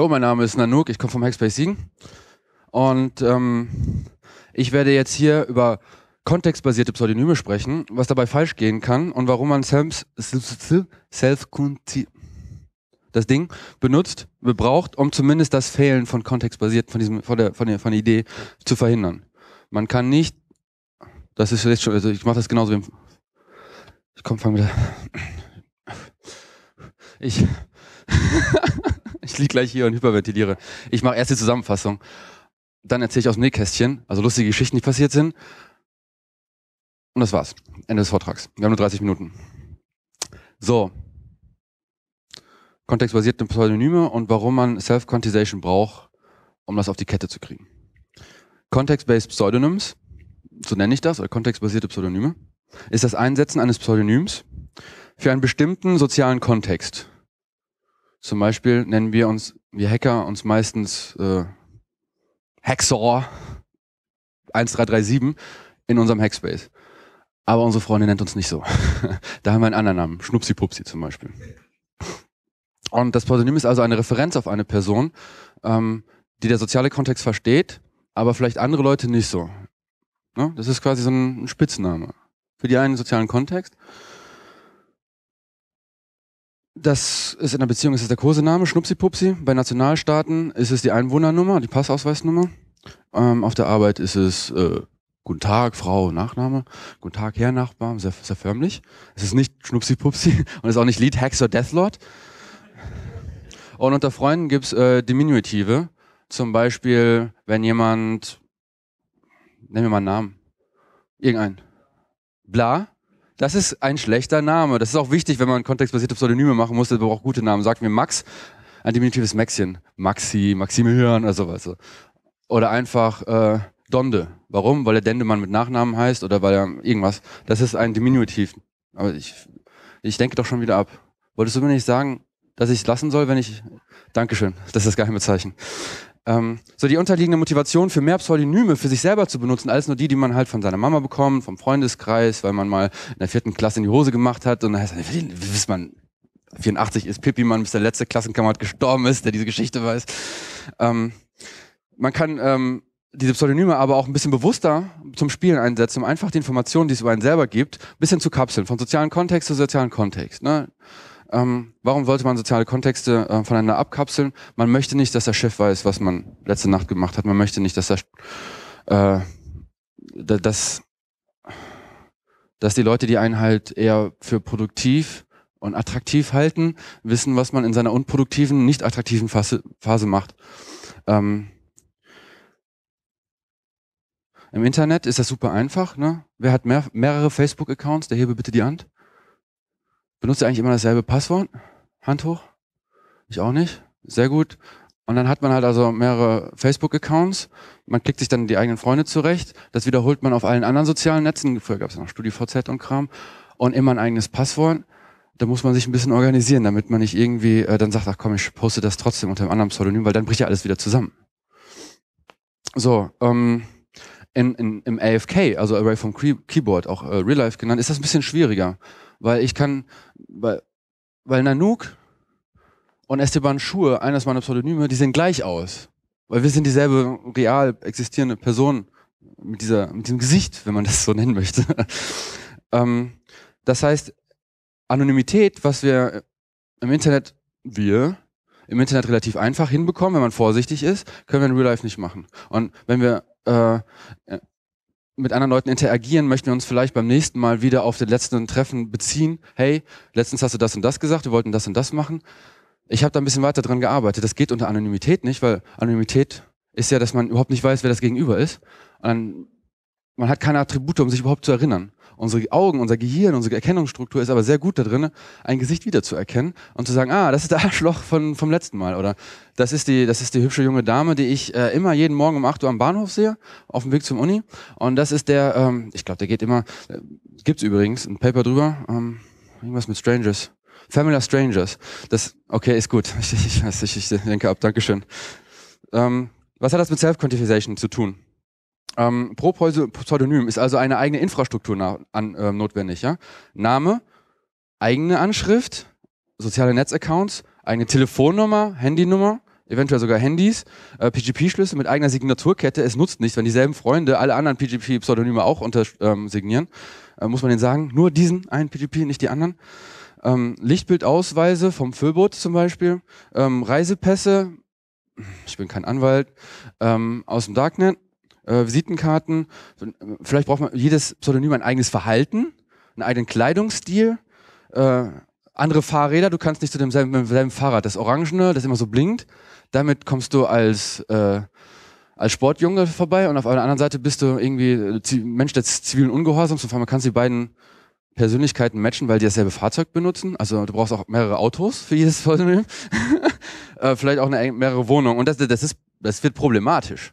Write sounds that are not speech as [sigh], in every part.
Hallo, mein Name ist Nanook, ich komme vom Hackspace Siegen und ähm, ich werde jetzt hier über kontextbasierte Pseudonyme sprechen, was dabei falsch gehen kann und warum man Sams self das Ding benutzt, braucht, um zumindest das Fehlen von kontextbasiert von diesem von der von der, von der Idee zu verhindern. Man kann nicht das ist jetzt schon also ich mache das genauso wie im, ich komm fang wieder ich [laughs] Ich liege gleich hier und hyperventiliere. Ich mache erst die Zusammenfassung. Dann erzähle ich aus dem Nähkästchen, also lustige Geschichten, die passiert sind. Und das war's. Ende des Vortrags. Wir haben nur 30 Minuten. So. Kontextbasierte Pseudonyme und warum man Self-Quantization braucht, um das auf die Kette zu kriegen. Context-based Pseudonyms, so nenne ich das, oder kontextbasierte Pseudonyme, ist das Einsetzen eines Pseudonyms für einen bestimmten sozialen Kontext. Zum Beispiel nennen wir uns, wir Hacker, uns meistens äh, Hacksaw 1337 in unserem Hackspace. Aber unsere Freundin nennt uns nicht so. [laughs] da haben wir einen anderen Namen, Schnupsi Pupsi zum Beispiel. Und das Pseudonym ist also eine Referenz auf eine Person, ähm, die der soziale Kontext versteht, aber vielleicht andere Leute nicht so. Ne? Das ist quasi so ein Spitzname für die einen sozialen Kontext das ist in der Beziehung ist es der Kosename, Schnupsi-Pupsi. Bei Nationalstaaten ist es die Einwohnernummer, die Passausweisnummer. Ähm, auf der Arbeit ist es äh, Guten Tag, Frau, Nachname. Guten Tag, Herr Nachbar, sehr, sehr förmlich. Es ist nicht Schnupsi-Pupsi [laughs] und ist auch nicht Lied, Hex oder Deathlord. Und unter Freunden gibt es äh, Diminutive. Zum Beispiel, wenn jemand, nennen wir mal einen Namen, irgendein, bla, das ist ein schlechter Name. Das ist auch wichtig, wenn man kontextbasierte Pseudonyme machen muss, der braucht gute Namen. Sagt mir Max, ein diminutives Maxchen. Maxi, Maximilian oder sowas. Oder einfach äh, Donde. Warum? Weil er Dendemann mit Nachnamen heißt oder weil er irgendwas. Das ist ein Diminutiv. Aber ich, ich denke doch schon wieder ab. Wolltest du mir nicht sagen, dass ich es lassen soll, wenn ich. Dankeschön. Das ist das geheime Zeichen. Ähm, so die unterliegende Motivation für mehr Pseudonyme für sich selber zu benutzen, als nur die, die man halt von seiner Mama bekommt, vom Freundeskreis, weil man mal in der vierten Klasse in die Hose gemacht hat und dann heißt dann, wisst man, 84 ist Pippi-Mann, bis der letzte Klassenkamerad gestorben ist, der diese Geschichte weiß. Ähm, man kann ähm, diese Pseudonyme aber auch ein bisschen bewusster zum Spielen einsetzen, um einfach die Informationen, die es über einen selber gibt, ein bisschen zu kapseln, von sozialen Kontext zu sozialen Kontext. Ne? Ähm, warum sollte man soziale Kontexte äh, voneinander abkapseln? Man möchte nicht, dass der Chef weiß, was man letzte Nacht gemacht hat. Man möchte nicht, dass der, äh, dass, dass die Leute, die einen halt eher für produktiv und attraktiv halten, wissen, was man in seiner unproduktiven, nicht attraktiven Phase, Phase macht. Ähm, Im Internet ist das super einfach. Ne? Wer hat mehr, mehrere Facebook-Accounts? Der hebe bitte die Hand. Benutzt ihr eigentlich immer dasselbe Passwort? Hand hoch? Ich auch nicht. Sehr gut. Und dann hat man halt also mehrere Facebook-Accounts. Man klickt sich dann die eigenen Freunde zurecht. Das wiederholt man auf allen anderen sozialen Netzen. Früher gab es ja noch StudiVZ und Kram. Und immer ein eigenes Passwort. Da muss man sich ein bisschen organisieren, damit man nicht irgendwie äh, dann sagt, ach komm, ich poste das trotzdem unter einem anderen Pseudonym, weil dann bricht ja alles wieder zusammen. So, ähm, in, in, im AFK, also Array from Keyboard, auch äh, Real Life genannt, ist das ein bisschen schwieriger. Weil ich kann, weil, weil Nanook und Esteban Schuhe, eines meiner Pseudonyme, die sehen gleich aus. Weil wir sind dieselbe real existierende Person mit, dieser, mit diesem Gesicht, wenn man das so nennen möchte. [laughs] ähm, das heißt, Anonymität, was wir im Internet, wir im Internet relativ einfach hinbekommen, wenn man vorsichtig ist, können wir in Real Life nicht machen. Und wenn wir äh, mit anderen Leuten interagieren, möchten wir uns vielleicht beim nächsten Mal wieder auf den letzten Treffen beziehen. Hey, letztens hast du das und das gesagt, wir wollten das und das machen. Ich habe da ein bisschen weiter dran gearbeitet. Das geht unter Anonymität nicht, weil Anonymität ist ja, dass man überhaupt nicht weiß, wer das Gegenüber ist. Und dann man hat keine Attribute, um sich überhaupt zu erinnern. Unsere Augen, unser Gehirn, unsere Erkennungsstruktur ist aber sehr gut da drin, ein Gesicht wiederzuerkennen und zu sagen, ah, das ist der Arschloch von, vom letzten Mal oder das ist die, das ist die hübsche junge Dame, die ich äh, immer jeden Morgen um 8 Uhr am Bahnhof sehe, auf dem Weg zum Uni. Und das ist der, ähm, ich glaube, der geht immer, äh, gibt's übrigens ein Paper drüber, ähm, irgendwas mit Strangers. Familiar Strangers. Das, okay, ist gut. [laughs] Ich, ich, ich, ich denke ab, Dankeschön. Ähm, was hat das mit Self-Quantification zu tun? Ähm, Pseudonym ist also eine eigene Infrastruktur na, an, äh, notwendig. Ja? Name, eigene Anschrift, soziale Netzaccounts, eigene Telefonnummer, Handynummer, eventuell sogar Handys, äh, PGP-Schlüssel mit eigener Signaturkette. Es nutzt nichts, wenn dieselben Freunde alle anderen PGP-Pseudonyme auch unter, ähm, signieren. Äh, muss man denen sagen, nur diesen einen PGP, nicht die anderen. Ähm, Lichtbildausweise vom Füllboot zum Beispiel, ähm, Reisepässe, ich bin kein Anwalt, ähm, aus dem Darknet, äh, Visitenkarten. Äh, vielleicht braucht man jedes Pseudonym ein eigenes Verhalten, einen eigenen Kleidungsstil. Äh, andere Fahrräder, du kannst nicht zu demselben, demselben Fahrrad. Das Orangene, das immer so blinkt, damit kommst du als, äh, als Sportjunge vorbei und auf der anderen Seite bist du irgendwie äh, Mensch des zivilen Ungehorsams und vor allem kannst die beiden Persönlichkeiten matchen, weil die dasselbe Fahrzeug benutzen. Also du brauchst auch mehrere Autos für jedes Pseudonym. [laughs] äh, vielleicht auch eine, mehrere Wohnungen. Und das, das, ist, das wird problematisch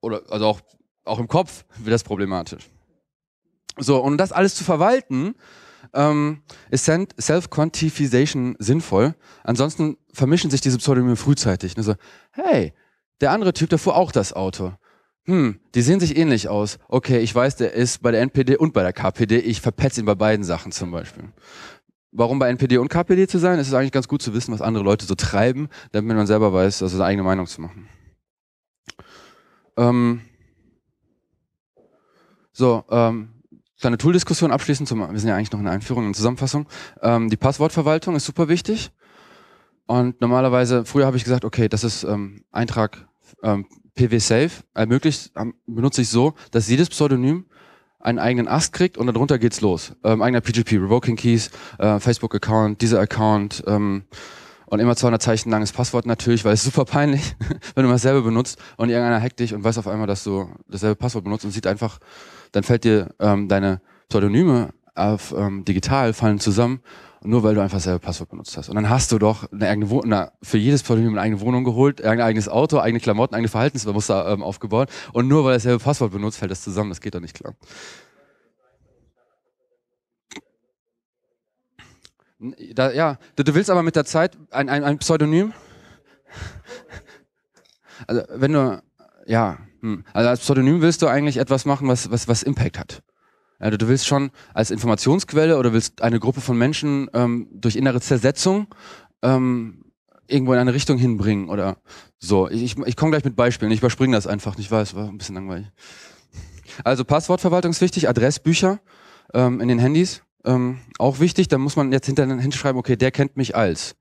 oder also auch, auch im Kopf wird das problematisch. So, und um das alles zu verwalten, ähm, ist Self-Quantification sinnvoll. Ansonsten vermischen sich diese Pseudonyme frühzeitig. Ne? So, also, hey, der andere Typ, der fuhr auch das Auto. Hm, die sehen sich ähnlich aus. Okay, ich weiß, der ist bei der NPD und bei der KPD. Ich verpetze ihn bei beiden Sachen zum Beispiel. Warum bei NPD und KPD zu sein, Es ist eigentlich ganz gut zu wissen, was andere Leute so treiben, damit man selber weiß, also seine eigene Meinung zu machen. Ähm, so, ähm, kleine Tool-Diskussion abschließend. Zum, wir sind ja eigentlich noch in der Einführung und Zusammenfassung. Ähm, die Passwortverwaltung ist super wichtig. Und normalerweise, früher habe ich gesagt, okay, das ist ähm, Eintrag ähm, PW-Safe. Ermöglicht, äh, ähm, benutze ich so, dass jedes Pseudonym einen eigenen Ast kriegt und darunter geht's los. Ähm, eigener PGP, Revoking Keys, äh, Facebook-Account, dieser Account, ähm, und immer 200 Zeichen langes Passwort natürlich, weil es super peinlich, [laughs] wenn du mal dasselbe benutzt und irgendeiner hackt dich und weiß auf einmal, dass du dasselbe Passwort benutzt und sieht einfach, dann fällt dir ähm, deine Pseudonyme auf ähm, digital fallen zusammen, nur weil du einfach selber Passwort benutzt hast. Und dann hast du doch eine eigene Wohnung, für jedes Pseudonym eine eigene Wohnung geholt, ein eigenes Auto, eigene Klamotten, eigene Verhaltensmuster ähm, aufgebaut. Und nur weil er selber Passwort benutzt, fällt das zusammen. Das geht doch nicht klar. Da, ja, du, du willst aber mit der Zeit ein, ein, ein Pseudonym? Also, wenn du, ja, hm. also als Pseudonym willst du eigentlich etwas machen, was, was, was Impact hat. Also du willst schon als Informationsquelle oder willst eine Gruppe von Menschen ähm, durch innere Zersetzung ähm, irgendwo in eine Richtung hinbringen oder so. Ich, ich, komme gleich mit Beispielen, ich überspringe das einfach, ich weiß, war ein bisschen langweilig. Also Passwortverwaltung ist wichtig, Adressbücher ähm, in den Handys. Ähm, auch wichtig, da muss man jetzt hinterher hinschreiben, okay, der kennt mich als.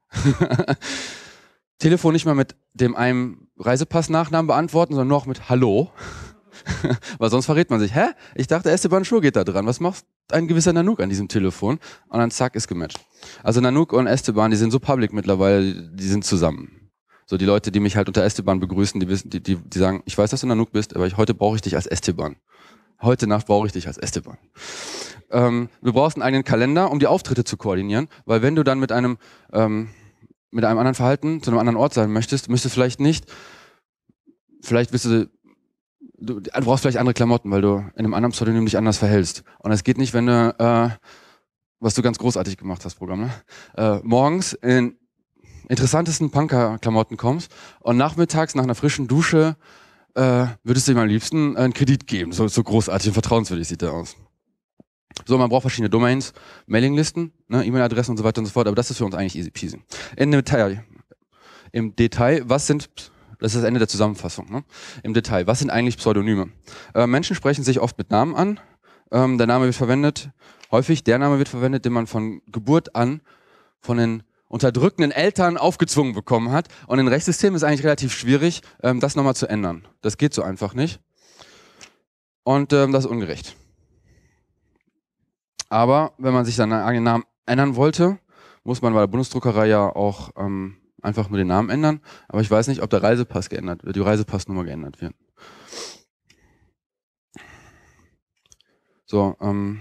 [laughs] Telefon nicht mehr mit dem einem Reisepassnachnamen beantworten, sondern nur auch mit Hallo. [laughs] Weil sonst verrät man sich. Hä? Ich dachte, Esteban Schur geht da dran. Was macht ein gewisser Nanook an diesem Telefon? Und dann zack, ist gematcht. Also Nanook und Esteban, die sind so public mittlerweile, die sind zusammen. So die Leute, die mich halt unter Esteban begrüßen, die wissen, die, die, die sagen, ich weiß, dass du Nanook bist, aber ich, heute brauche ich dich als Esteban. Heute Nacht brauche ich dich als Esteban ähm, du brauchst einen eigenen Kalender, um die Auftritte zu koordinieren, weil wenn du dann mit einem, ähm, mit einem anderen Verhalten zu einem anderen Ort sein möchtest, müsstest du vielleicht nicht, vielleicht bist du, du, du brauchst vielleicht andere Klamotten, weil du in einem anderen Pseudonym dich anders verhältst. Und es geht nicht, wenn du, äh, was du ganz großartig gemacht hast, Programm, ne? äh, morgens in interessantesten Punker-Klamotten kommst und nachmittags nach einer frischen Dusche äh, würdest du ihm am liebsten einen Kredit geben. So, so großartig und vertrauenswürdig sieht er aus. So, man braucht verschiedene Domains, Mailinglisten, ne, E-Mail-Adressen und so weiter und so fort, aber das ist für uns eigentlich easy peasy. In Detail, im Detail, was sind, das ist das Ende der Zusammenfassung, ne? im Detail, was sind eigentlich Pseudonyme? Äh, Menschen sprechen sich oft mit Namen an, ähm, der Name wird verwendet, häufig der Name wird verwendet, den man von Geburt an von den unterdrückenden Eltern aufgezwungen bekommen hat. Und im Rechtssystem ist eigentlich relativ schwierig, ähm, das nochmal zu ändern. Das geht so einfach nicht. Und ähm, das ist ungerecht. Aber wenn man sich seinen eigenen Namen ändern wollte, muss man bei der Bundesdruckerei ja auch ähm, einfach nur den Namen ändern. Aber ich weiß nicht, ob der Reisepass geändert wird, die Reisepassnummer geändert wird. So, ähm,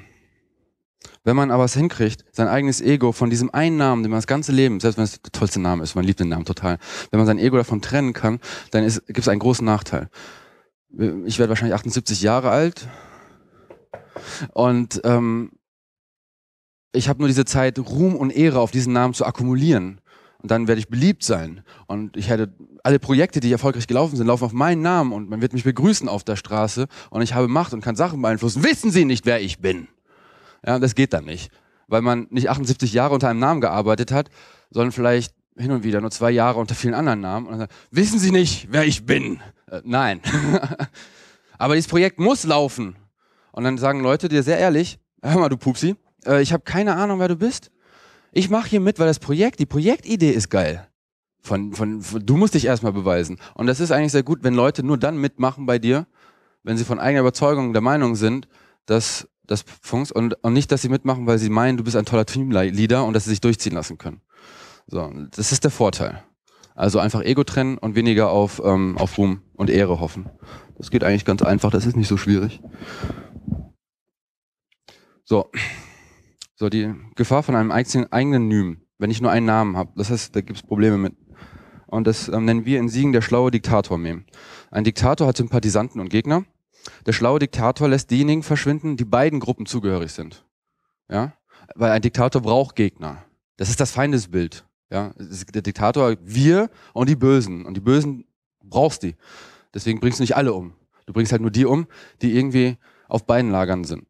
wenn man aber es hinkriegt, sein eigenes Ego von diesem einen Namen, den man das ganze Leben, selbst wenn es der tollste Name ist, man liebt den Namen total, wenn man sein Ego davon trennen kann, dann gibt es einen großen Nachteil. Ich werde wahrscheinlich 78 Jahre alt und ähm, ich habe nur diese Zeit, Ruhm und Ehre auf diesen Namen zu akkumulieren. Und dann werde ich beliebt sein. Und ich hätte alle Projekte, die erfolgreich gelaufen sind, laufen auf meinen Namen und man wird mich begrüßen auf der Straße und ich habe Macht und kann Sachen beeinflussen. Wissen Sie nicht, wer ich bin? Ja, das geht dann nicht. Weil man nicht 78 Jahre unter einem Namen gearbeitet hat, sondern vielleicht hin und wieder nur zwei Jahre unter vielen anderen Namen. Und dann, wissen Sie nicht, wer ich bin? Äh, nein. [laughs] Aber dieses Projekt muss laufen. Und dann sagen Leute dir sehr ehrlich, hör mal, du Pupsi, äh, ich habe keine Ahnung, wer du bist. Ich mache hier mit, weil das Projekt, die Projektidee ist geil. Von, von, von, du musst dich erstmal beweisen. Und das ist eigentlich sehr gut, wenn Leute nur dann mitmachen bei dir, wenn sie von eigener Überzeugung der Meinung sind, dass das Funks und, und nicht, dass sie mitmachen, weil sie meinen, du bist ein toller Teamleader und dass sie sich durchziehen lassen können. So, das ist der Vorteil. Also einfach Ego trennen und weniger auf, ähm, auf Ruhm und Ehre hoffen. Das geht eigentlich ganz einfach, das ist nicht so schwierig. So, so, die Gefahr von einem eigenen Nym, wenn ich nur einen Namen habe. Das heißt, da gibt es Probleme mit. Und das ähm, nennen wir in Siegen der schlaue Diktator-Meme. Ein Diktator hat Sympathisanten und Gegner. Der schlaue Diktator lässt diejenigen verschwinden, die beiden Gruppen zugehörig sind. Ja? Weil ein Diktator braucht Gegner. Das ist das Feindesbild. Ja? Der Diktator, wir und die Bösen. Und die Bösen brauchst die. Deswegen bringst du nicht alle um. Du bringst halt nur die um, die irgendwie auf beiden Lagern sind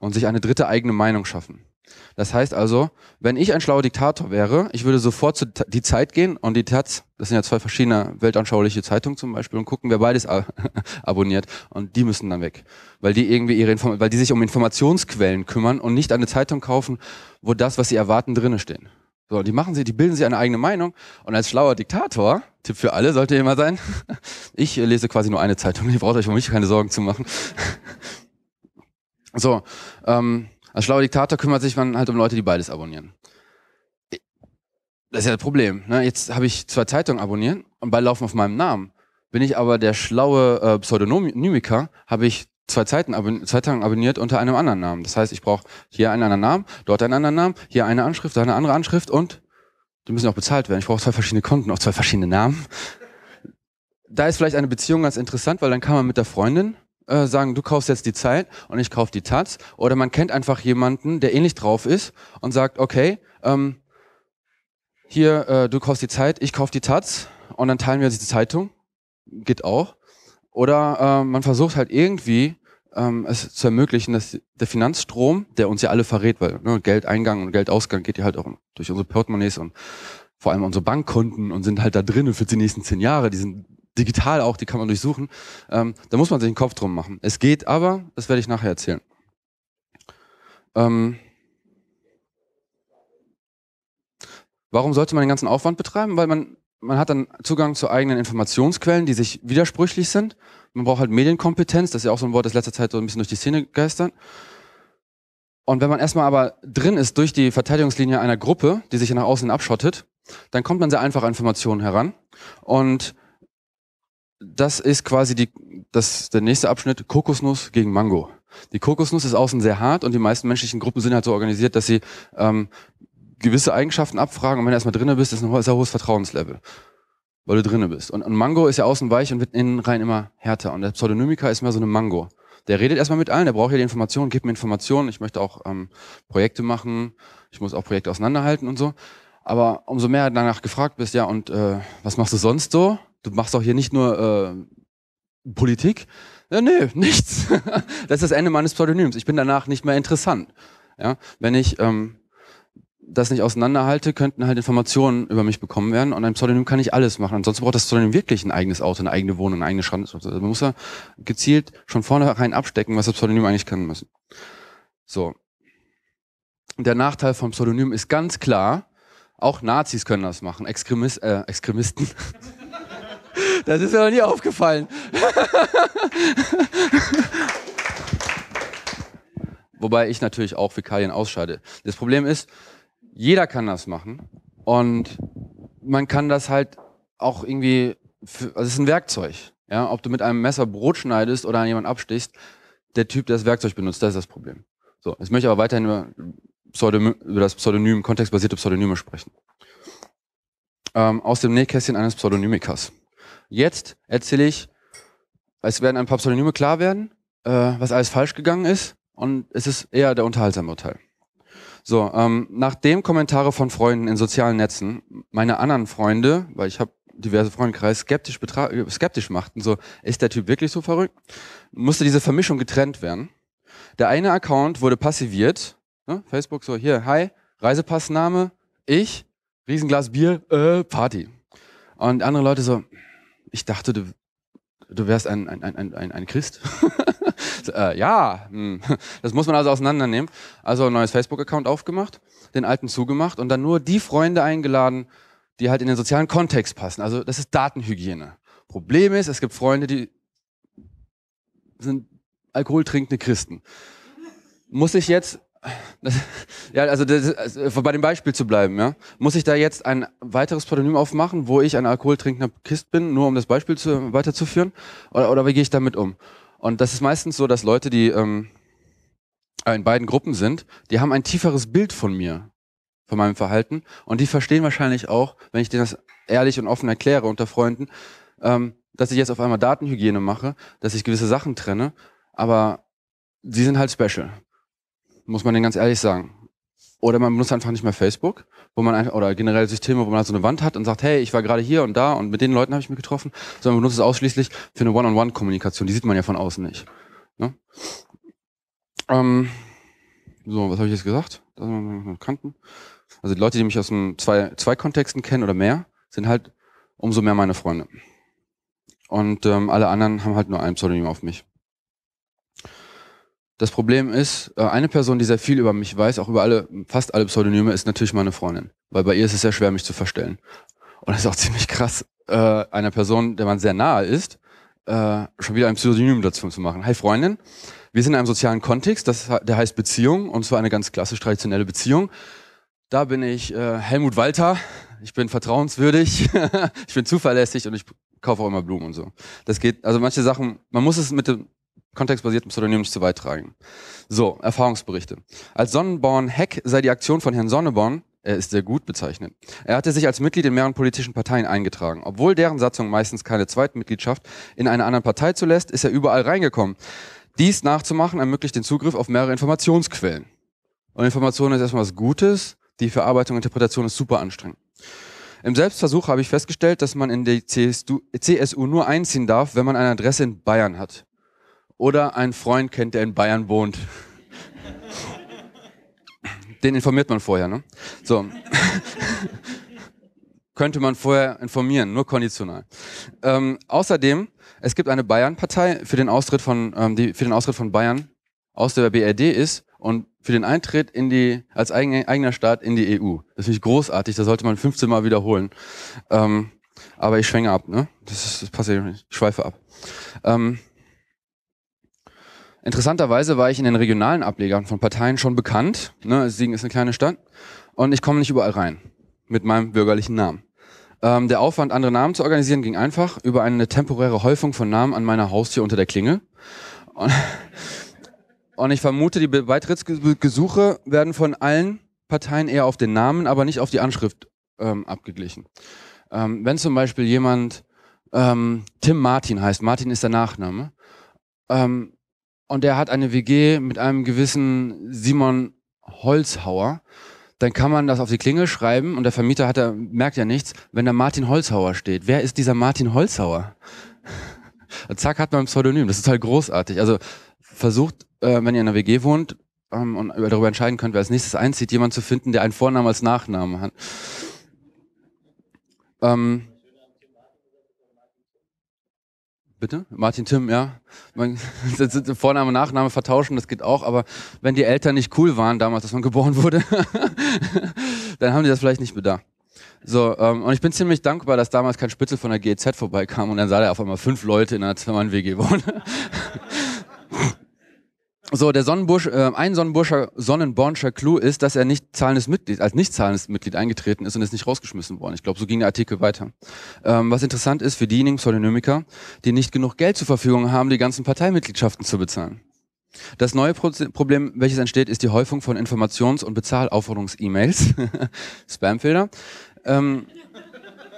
und sich eine dritte eigene Meinung schaffen. Das heißt also, wenn ich ein schlauer Diktator wäre, ich würde sofort zu die Zeit gehen und die Taz, das sind ja zwei verschiedene weltanschauliche Zeitungen zum Beispiel, und gucken, wer beides [laughs] abonniert. Und die müssen dann weg. Weil die irgendwie ihre Inform weil die sich um Informationsquellen kümmern und nicht eine Zeitung kaufen, wo das, was sie erwarten, drinne stehen. So, die machen sie, die bilden sie eine eigene Meinung. Und als schlauer Diktator, Tipp für alle, sollte immer sein, [laughs] ich lese quasi nur eine Zeitung, ihr braucht euch um mich keine Sorgen zu machen. So, ähm, als schlauer Diktator kümmert sich man halt um Leute, die beides abonnieren. Das ist ja das Problem. Ne? Jetzt habe ich zwei Zeitungen abonnieren und beide laufen auf meinem Namen. Bin ich aber der schlaue äh, Pseudonymiker, habe ich zwei Zeiten abon Zeitungen abonniert unter einem anderen Namen. Das heißt, ich brauche hier einen anderen Namen, dort einen anderen Namen, hier eine Anschrift, da eine andere Anschrift und die müssen auch bezahlt werden. Ich brauche zwei verschiedene Konten, auch zwei verschiedene Namen. Da ist vielleicht eine Beziehung ganz interessant, weil dann kann man mit der Freundin äh, sagen, du kaufst jetzt die Zeit und ich kauf die Taz. Oder man kennt einfach jemanden, der ähnlich drauf ist und sagt, okay, ähm, hier, äh, du kaufst die Zeit, ich kauf die Taz und dann teilen wir uns die Zeitung. Geht auch. Oder äh, man versucht halt irgendwie ähm, es zu ermöglichen, dass der Finanzstrom, der uns ja alle verrät, weil ne, Geldeingang und Geldausgang geht ja halt auch durch unsere Portemonnaies und vor allem unsere Bankkonten und sind halt da drinnen für die nächsten zehn Jahre. Die sind digital auch, die kann man durchsuchen. Ähm, da muss man sich den Kopf drum machen. Es geht aber, das werde ich nachher erzählen. Ähm, warum sollte man den ganzen Aufwand betreiben? Weil man, man hat dann Zugang zu eigenen Informationsquellen, die sich widersprüchlich sind. Man braucht halt Medienkompetenz, das ist ja auch so ein Wort, das letzter Zeit so ein bisschen durch die Szene geistert. Und wenn man erstmal aber drin ist durch die Verteidigungslinie einer Gruppe, die sich nach außen abschottet, dann kommt man sehr einfach an Informationen heran. Und das ist quasi die, das, der nächste Abschnitt, Kokosnuss gegen Mango. Die Kokosnuss ist außen sehr hart und die meisten menschlichen Gruppen sind halt so organisiert, dass sie ähm, gewisse Eigenschaften abfragen und wenn du erstmal drinnen bist, ist ein sehr hohes Vertrauenslevel, weil du drinnen bist. Und, und Mango ist ja außen weich und wird innen rein immer härter und der Pseudonymiker ist mehr so eine Mango. Der redet erstmal mit allen, der braucht ja die Informationen, gibt mir Informationen, ich möchte auch ähm, Projekte machen, ich muss auch Projekte auseinanderhalten und so. Aber umso mehr danach gefragt bist, ja, und äh, was machst du sonst so? du machst doch hier nicht nur äh, Politik. Ja, nee, [laughs] nichts. das ist das Ende meines Pseudonyms. Ich bin danach nicht mehr interessant. Ja? Wenn ich ähm, das nicht auseinanderhalte, könnten halt Informationen über mich bekommen werden. Und ein Pseudonym kann ich alles machen. Ansonsten braucht das Pseudonym wirklich ein eigenes Auto, eine eigene Wohnung, eine eigene Schrank. Also man muss ja gezielt schon vornherein abstecken, was das Pseudonym eigentlich können müssen. So. Der Nachteil vom Pseudonym ist ganz klar, auch Nazis können das machen, Exkremis äh, Exkremisten. [laughs] Das ist mir noch nie aufgefallen. Wobei ich natürlich auch Fäkalien ausscheide. Das Problem ist, jeder kann das machen und man kann das halt auch irgendwie, für, also es ist ein Werkzeug. Ja, ob du mit einem Messer Brot schneidest oder an jemanden abstichst, der Typ, der das Werkzeug benutzt, das ist das Problem. So, jetzt möchte ich aber weiterhin über, Pseudony über das Pseudonym, kontextbasierte Pseudonyme sprechen. Ähm, aus dem Nähkästchen eines Pseudonymikers. Jetzt erzähle ich, es werden ein paar Pseudonyme klar werden, äh, was alles falsch gegangen ist und es ist eher der unterhaltsame Urteil. So, ähm, nachdem Kommentare von Freunden in sozialen Netzen meine anderen Freunde, weil ich habe diverse Freundkreise skeptisch, skeptisch machten, so ist der Typ wirklich so verrückt, musste diese Vermischung getrennt werden. Der eine Account wurde passiviert, ne? Facebook so hier, hi, Reisepassname, ich, Riesenglas Bier, äh, Party. Und andere Leute so, ich dachte, du, du wärst ein, ein, ein, ein, ein Christ. [laughs] äh, ja, hm. das muss man also auseinandernehmen. Also ein neues Facebook-Account aufgemacht, den alten zugemacht und dann nur die Freunde eingeladen, die halt in den sozialen Kontext passen. Also das ist Datenhygiene. Problem ist, es gibt Freunde, die sind alkoholtrinkende Christen. Muss ich jetzt [laughs] ja, also, das, also, bei dem Beispiel zu bleiben, ja. Muss ich da jetzt ein weiteres Pseudonym aufmachen, wo ich ein alkoholtrinkender Kist bin, nur um das Beispiel zu, weiterzuführen? Oder, oder wie gehe ich damit um? Und das ist meistens so, dass Leute, die ähm, in beiden Gruppen sind, die haben ein tieferes Bild von mir, von meinem Verhalten. Und die verstehen wahrscheinlich auch, wenn ich denen das ehrlich und offen erkläre unter Freunden, ähm, dass ich jetzt auf einmal Datenhygiene mache, dass ich gewisse Sachen trenne. Aber sie sind halt special muss man denn ganz ehrlich sagen. Oder man benutzt einfach nicht mehr Facebook, wo man einfach, oder generell Systeme, wo man halt so eine Wand hat und sagt, hey, ich war gerade hier und da und mit den Leuten habe ich mich getroffen, sondern man benutzt es ausschließlich für eine One-on-One-Kommunikation. Die sieht man ja von außen nicht. Ne? Ähm, so, was habe ich jetzt gesagt? Kanten. Also die Leute, die mich aus einem zwei, zwei Kontexten kennen oder mehr, sind halt umso mehr meine Freunde. Und ähm, alle anderen haben halt nur ein Pseudonym auf mich. Das Problem ist, äh, eine Person, die sehr viel über mich weiß, auch über alle, fast alle Pseudonyme, ist natürlich meine Freundin. Weil bei ihr ist es sehr schwer, mich zu verstellen. Und das ist auch [laughs] ziemlich krass, äh, einer Person, der man sehr nahe ist, äh, schon wieder ein Pseudonym dazu zu machen. Hi Freundin, wir sind in einem sozialen Kontext, das, der heißt Beziehung, und zwar eine ganz klassisch traditionelle Beziehung. Da bin ich äh, Helmut Walter, ich bin vertrauenswürdig, [laughs] ich bin zuverlässig und ich kaufe auch immer Blumen und so. Das geht, also manche Sachen, man muss es mit dem kontextbasiertem Pseudonym nicht zu beitragen. So, Erfahrungsberichte. Als sonnenborn hack sei die Aktion von Herrn Sonneborn, er ist sehr gut bezeichnet. Er hatte sich als Mitglied in mehreren politischen Parteien eingetragen. Obwohl deren Satzung meistens keine Zweitmitgliedschaft in einer anderen Partei zulässt, ist er überall reingekommen. Dies nachzumachen ermöglicht den Zugriff auf mehrere Informationsquellen. Und Information ist erstmal was Gutes, die Verarbeitung und Interpretation ist super anstrengend. Im Selbstversuch habe ich festgestellt, dass man in die CSU nur einziehen darf, wenn man eine Adresse in Bayern hat oder einen Freund kennt, der in Bayern wohnt. Den informiert man vorher, ne? So. [laughs] Könnte man vorher informieren, nur konditional. Ähm, außerdem, es gibt eine Bayern-Partei, für den Austritt von, ähm, die für den Austritt von Bayern aus der BRD ist und für den Eintritt in die, als eigen, eigener Staat in die EU. Das finde ich großartig, das sollte man 15 Mal wiederholen. Ähm, aber ich schwenke ab, ne? Das, ist, das passiert nicht. Ich schweife ab. Ähm, Interessanterweise war ich in den regionalen Ablegern von Parteien schon bekannt. Ne, Siegen ist eine kleine Stadt. Und ich komme nicht überall rein mit meinem bürgerlichen Namen. Ähm, der Aufwand, andere Namen zu organisieren, ging einfach über eine temporäre Häufung von Namen an meiner Haustür unter der Klinge. Und, [laughs] und ich vermute, die Beitrittsgesuche werden von allen Parteien eher auf den Namen, aber nicht auf die Anschrift ähm, abgeglichen. Ähm, wenn zum Beispiel jemand ähm, Tim Martin heißt, Martin ist der Nachname, ähm, und er hat eine WG mit einem gewissen Simon Holzhauer, dann kann man das auf die Klinge schreiben und der Vermieter hat er, merkt ja nichts, wenn da Martin Holzhauer steht. Wer ist dieser Martin Holzhauer? [laughs] Zack hat man ein Pseudonym. Das ist halt großartig. Also versucht, äh, wenn ihr in einer WG wohnt ähm, und darüber entscheiden könnt, wer als nächstes einzieht, jemanden zu finden, der einen Vornamen als Nachnamen hat. Ähm, Bitte? Martin Tim, ja. Man, [laughs] Vorname, Nachname vertauschen, das geht auch, aber wenn die Eltern nicht cool waren damals, dass man geboren wurde, [laughs] dann haben die das vielleicht nicht bedacht. So, ähm, und ich bin ziemlich dankbar, dass damals kein Spitzel von der GEZ vorbeikam und dann sah der auf einmal fünf Leute in einer Zimmern-WG wohnen. [laughs] So, der Sonnenbursch, äh, ein Sonnenburscher, Sonnenbornscher Clou ist, dass er nicht zahlendes Mitglied, als nicht zahlendes Mitglied eingetreten ist und ist nicht rausgeschmissen worden. Ich glaube, so ging der Artikel weiter. Ähm, was interessant ist für diejenigen Pseudonymiker, die nicht genug Geld zur Verfügung haben, die ganzen Parteimitgliedschaften zu bezahlen. Das neue Pro Problem, welches entsteht, ist die Häufung von Informations- und Bezahlaufforderungs-E-Mails, [laughs] Spamfilter, ähm,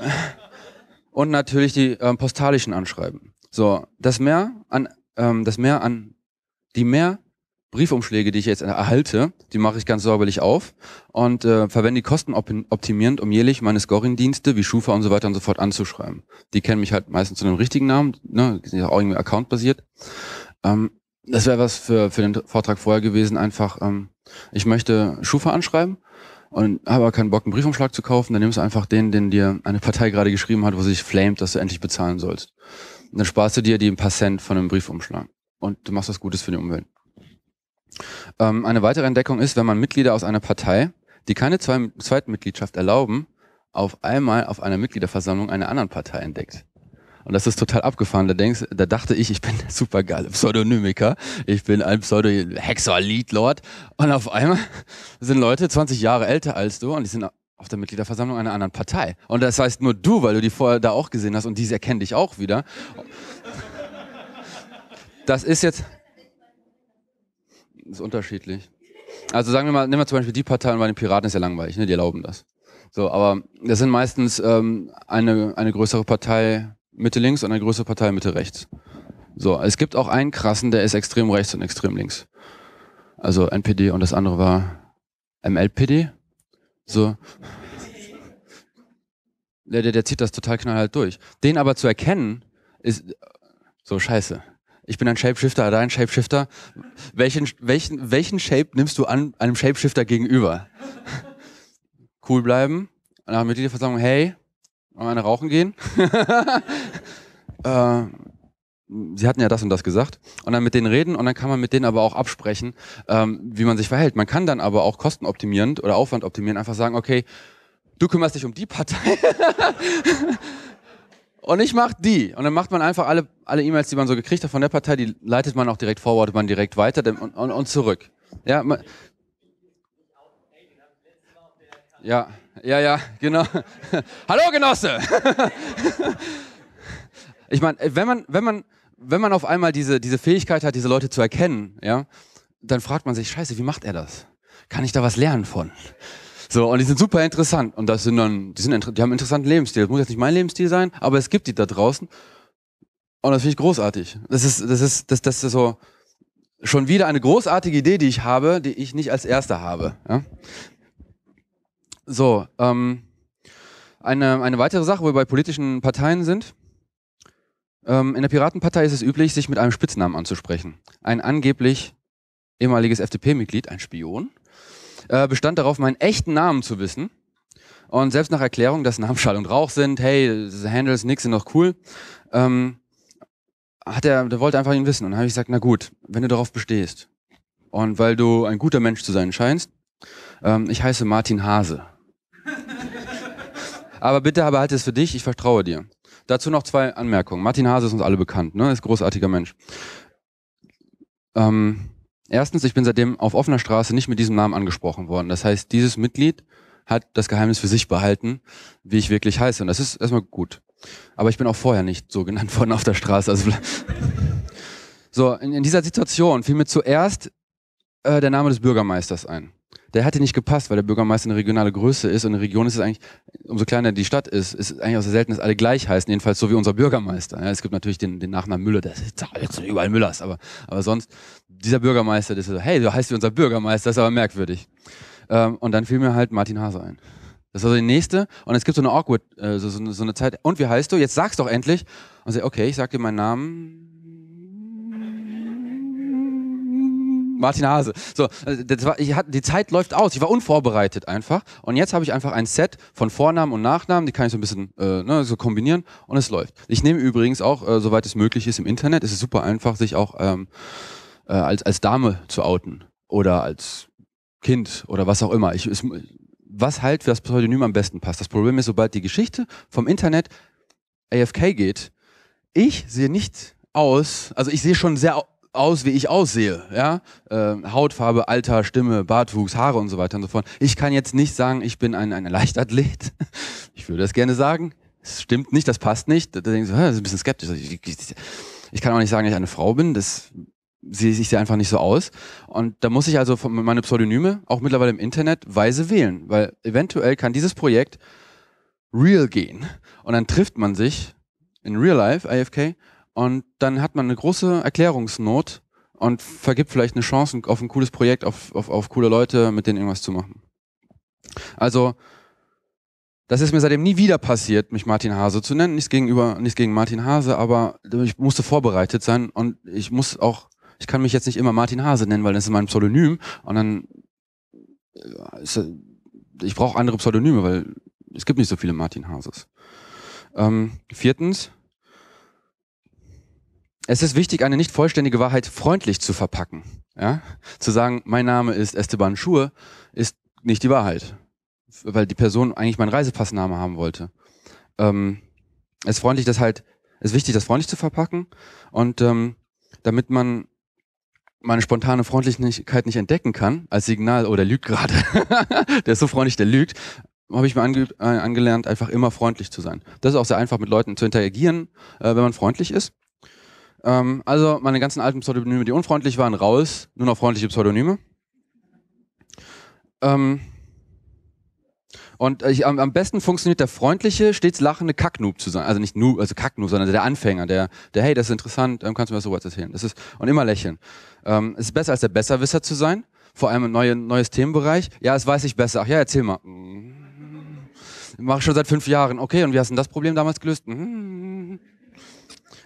[laughs] und natürlich die ähm, postalischen Anschreiben. So, das mehr an, ähm, das mehr an die mehr Briefumschläge, die ich jetzt erhalte, die mache ich ganz säuberlich auf und äh, verwende die Kosten optimierend, um jährlich meine Scoring-Dienste wie Schufa und so weiter und so fort anzuschreiben. Die kennen mich halt meistens zu einem richtigen Namen, ne, sind ja auch irgendwie accountbasiert. Ähm, das wäre was für, für den Vortrag vorher gewesen, einfach, ähm, ich möchte Schufa anschreiben und habe aber keinen Bock, einen Briefumschlag zu kaufen, dann nimmst du einfach den, den dir eine Partei gerade geschrieben hat, wo sie dich flamed, dass du endlich bezahlen sollst. Und dann sparst du dir die ein paar Cent von einem Briefumschlag. Und du machst was Gutes für die Umwelt. Ähm, eine weitere Entdeckung ist, wenn man Mitglieder aus einer Partei, die keine Zwe Zweitmitgliedschaft erlauben, auf einmal auf einer Mitgliederversammlung einer anderen Partei entdeckt. Und das ist total abgefahren. Da, denkst, da dachte ich, ich bin der supergeile Pseudonymiker. Ich bin ein Pseudo-Hexer-Leadlord. Und auf einmal sind Leute 20 Jahre älter als du und die sind auf der Mitgliederversammlung einer anderen Partei. Und das heißt nur du, weil du die vorher da auch gesehen hast und diese erkennen dich auch wieder. Das ist jetzt, ist unterschiedlich. Also sagen wir mal, nehmen wir zum Beispiel die Partei und bei den Piraten ist ja langweilig, ne? die erlauben das. So, aber das sind meistens ähm, eine, eine größere Partei Mitte links und eine größere Partei Mitte rechts. So, es gibt auch einen krassen, der ist extrem rechts und extrem links. Also NPD und das andere war MLPD. So. Der, der, der zieht das total knallhart durch. Den aber zu erkennen, ist so scheiße ich bin ein Shapeshifter, dein Shapeshifter. Welchen, welchen, welchen Shape nimmst du an einem Shapeshifter gegenüber? [laughs] cool bleiben. Und dann Nach der Mitgliederversammlung, hey, wollen wir eine rauchen gehen? [laughs] äh, sie hatten ja das und das gesagt. Und dann mit denen reden und dann kann man mit denen aber auch absprechen, ähm, wie man sich verhält. Man kann dann aber auch kostenoptimierend oder Aufwand optimieren, einfach sagen, okay, du kümmerst dich um die Partei. [laughs] Und ich mache die. Und dann macht man einfach alle alle E-Mails, die man so gekriegt hat von der Partei, die leitet man auch direkt, forwardet man direkt weiter und, und, und zurück. Ja, man, ja, ja, ja, genau. [laughs] Hallo Genosse! [laughs] ich meine, wenn man, wenn man, wenn man auf einmal diese, diese Fähigkeit hat, diese Leute zu erkennen, ja, dann fragt man sich, scheiße, wie macht er das? Kann ich da was lernen von? So, und die sind super interessant. Und das sind dann, die, sind, die haben einen interessanten Lebensstil. Das muss jetzt nicht mein Lebensstil sein, aber es gibt die da draußen. Und das finde ich großartig. Das ist, das ist, das, das ist so schon wieder eine großartige Idee, die ich habe, die ich nicht als erster habe. Ja? So, ähm, eine, eine weitere Sache, wo wir bei politischen Parteien sind. Ähm, in der Piratenpartei ist es üblich, sich mit einem Spitznamen anzusprechen. Ein angeblich ehemaliges FDP-Mitglied, ein Spion, äh, bestand darauf, meinen echten Namen zu wissen. Und selbst nach Erklärung, dass Namen Schall und Rauch sind, hey, Handles, nix sind noch cool, ähm, hat er, der wollte einfach ihn wissen. Und dann habe ich gesagt, na gut, wenn du darauf bestehst und weil du ein guter Mensch zu sein scheinst, ähm, ich heiße Martin Hase. [laughs] Aber bitte aber halt es für dich, ich vertraue dir. Dazu noch zwei Anmerkungen. Martin Hase ist uns alle bekannt, ne? ist ein großartiger Mensch. Ähm, Erstens, ich bin seitdem auf offener Straße nicht mit diesem Namen angesprochen worden. Das heißt, dieses Mitglied hat das Geheimnis für sich behalten, wie ich wirklich heiße. Und das ist erstmal gut. Aber ich bin auch vorher nicht so genannt [laughs] worden auf der Straße. Also [laughs] so, in, in, dieser Situation fiel mir zuerst äh, der Name des Bürgermeisters ein der hätte nicht gepasst, weil der Bürgermeister eine regionale Größe ist und eine Region ist es eigentlich, umso kleiner die Stadt ist, ist es eigentlich auch sehr selten, dass alle gleich heißen, jedenfalls so wie unser Bürgermeister. Ja, es gibt natürlich den, den Nachnamen Müller, der ist jetzt überall Müllers, aber, aber sonst, dieser Bürgermeister, der ist so, hey, du heißt wie unser Bürgermeister, das ist aber merkwürdig. Ähm, und dann fiel mir halt Martin Hase ein. Das war so die nächste. Und es gibt so eine awkward, äh, so, so, so eine Zeit. Und wie heißt du? Jetzt sag's doch endlich. Und sie, so, okay, ich sag dir meinen Namen. Martin Hase. So, äh, war, hatte, die Zeit läuft aus. Ich war unvorbereitet einfach. Und jetzt habe ich einfach ein Set von Vornamen und Nachnamen, die kann ich so ein bisschen äh, ne, so kombinieren und es läuft. Ich nehme übrigens auch, äh, soweit es möglich ist, im Internet, es ist super einfach, sich auch ähm, äh, als, als Dame zu outen oder als Kind oder was auch immer. Ich, es, was halt für das Pseudonym am besten passt. Das Problem ist, sobald die Geschichte vom Internet AFK geht, ich sehe nicht aus, also ich sehe schon sehr aus, wie ich aussehe. Ja? Äh, Hautfarbe, Alter, Stimme, Bartwuchs, Haare und so weiter und so fort. Ich kann jetzt nicht sagen, ich bin ein, ein Leichtathlet. [laughs] Ich würde das gerne sagen. Es stimmt nicht, das passt nicht. Da denke ich so, das ist ein bisschen skeptisch. Ich kann auch nicht sagen, dass ich eine Frau bin. Das sehe ich sehe einfach nicht so aus. Und da muss ich also meine Pseudonyme auch mittlerweile im Internet weise wählen, weil eventuell kann dieses Projekt real gehen. Und dann trifft man sich in real life, AFK, und dann hat man eine große Erklärungsnot und vergibt vielleicht eine Chance auf ein cooles Projekt, auf, auf, auf coole Leute, mit denen irgendwas zu machen. Also, das ist mir seitdem nie wieder passiert, mich Martin Hase zu nennen. Nichts gegenüber, nichts gegen Martin Hase, aber ich musste vorbereitet sein und ich muss auch, ich kann mich jetzt nicht immer Martin Hase nennen, weil das ist mein Pseudonym und dann, äh, äh, ich brauche andere Pseudonyme, weil es gibt nicht so viele Martin Hases. Ähm, viertens, es ist wichtig, eine nicht vollständige Wahrheit freundlich zu verpacken. Ja? Zu sagen, mein Name ist Esteban Schur, ist nicht die Wahrheit, weil die Person eigentlich meinen Reisepassname haben wollte. Ähm, es ist freundlich, das halt, es ist wichtig, das freundlich zu verpacken und ähm, damit man meine spontane Freundlichkeit nicht entdecken kann als Signal, oh, der lügt gerade, [laughs] der ist so freundlich, der lügt, habe ich mir ange äh, angelernt, einfach immer freundlich zu sein. Das ist auch sehr einfach, mit Leuten zu interagieren, äh, wenn man freundlich ist. Ähm, also meine ganzen alten Pseudonyme, die unfreundlich waren, raus, nur noch freundliche Pseudonyme. Ähm, und ich, am, am, besten funktioniert der freundliche, stets lachende Kacknoob zu sein. Also nicht Noob, also Kacknoob, sondern der Anfänger, der, der, hey, das ist interessant, ähm, kannst du mir sowas erzählen. Das ist, und immer lächeln. Ähm, es ist besser, als der Besserwisser zu sein. Vor allem ein neue, neues Themenbereich. Ja, es weiß ich besser. Ach ja, erzähl mal. Mm. Mache ich schon seit fünf Jahren. Okay, und wie hast du das Problem damals gelöst? Mhm.